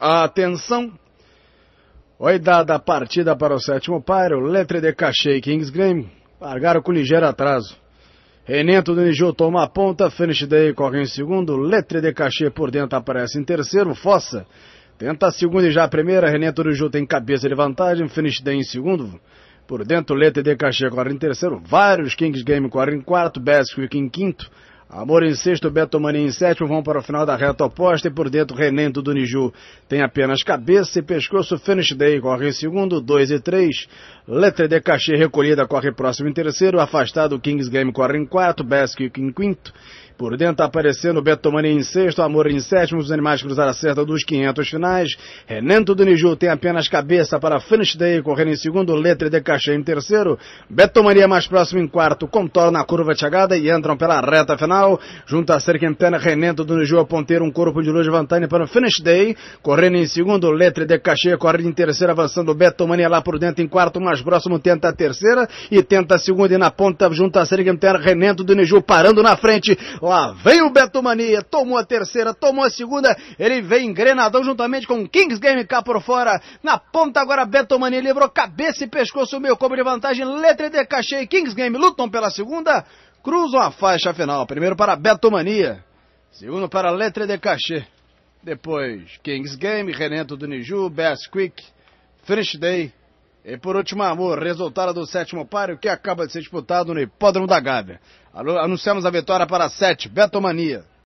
A atenção foi dada a partida para o sétimo par, o Letre de Cachê e Kings Game largaram com ligeiro atraso. Renento do Niju toma a ponta, Finish Day corre em segundo, Letre de Cachê por dentro aparece em terceiro, Fossa tenta a segunda e já a primeira, Renento do Niju tem cabeça de vantagem, Finish Day em segundo, por dentro Letre de Cachê corre em terceiro, vários Kings Game correm em quarto, Besco em quinto, Amor em sexto, Beto Mani em sétimo, vão para o final da reta oposta e por dentro Renento do Niju tem apenas cabeça e pescoço. Finish Day corre em segundo, 2 e 3. Letra de Cachê recolhida corre próximo em terceiro, afastado Kings Game corre em quarto, Basque em quinto. Por dentro aparecendo Beto Mani em sexto, Amor em sétimo, os animais cruzaram a certa dos 500 finais. Renento do Niju tem apenas cabeça para Finish Day correndo em segundo, Letra de Cachê em terceiro. Beto é mais próximo em quarto, contorna a curva de chegada e entram pela reta final final. Junto a Serquentana, Renan dirigiu a ponteira um corpo de luz de vantagem para o Finish Day. Correndo em segundo, Letre de Caxia, correndo em terceira, avançando Beto Mania lá por dentro em quarto, mais próximo tenta a terceira e tenta a segunda e na ponta junto a Serquentana, Renan dirigiu parando na frente. Lá vem o Beto Mania, tomou a terceira, tomou a segunda, ele vem em Grenadão juntamente com Kings Game cá por fora. Na ponta agora Beto Mania livrou cabeça e pescoço, meu combo de vantagem, Letre de Caxia e Kings Game lutam pela segunda cruzam a faixa final. Primeiro para Betomania, segundo para Letra de Cachê, depois Kings Game, Renato do Niju, Best Quick, Finish Day e por último Amor, resultado do sétimo páreo que acaba de ser disputado no Hipódromo da Gávea. Anunciamos a vitória para 7, Betomania.